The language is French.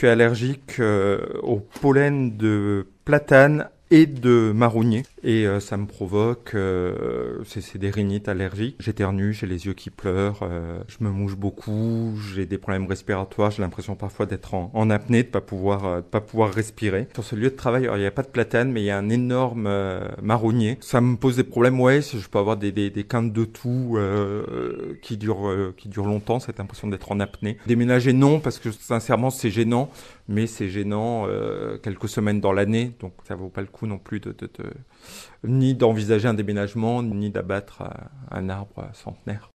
Tu es allergique euh, au pollen de platane et de marronnier et euh, ça me provoque, euh, c'est des rhinites allergiques. J'éternue, j'ai les yeux qui pleurent, euh, je me mouche beaucoup, j'ai des problèmes respiratoires, j'ai l'impression parfois d'être en, en, apnée, de pas pouvoir, pas pouvoir respirer. Sur ce lieu de travail, il n'y a pas de platane, mais il y a un énorme marronnier. Ça me pose des problèmes, ouais, je peux avoir des, des, des quintes de tout qui durent, qui durent longtemps, cette impression d'être en apnée. Déménager, non, parce que sincèrement, c'est gênant, mais c'est gênant quelques semaines dans l'année, donc ça vaut pas le coup non plus de, de, de ni d'envisager un déménagement, ni d'abattre un arbre centenaire.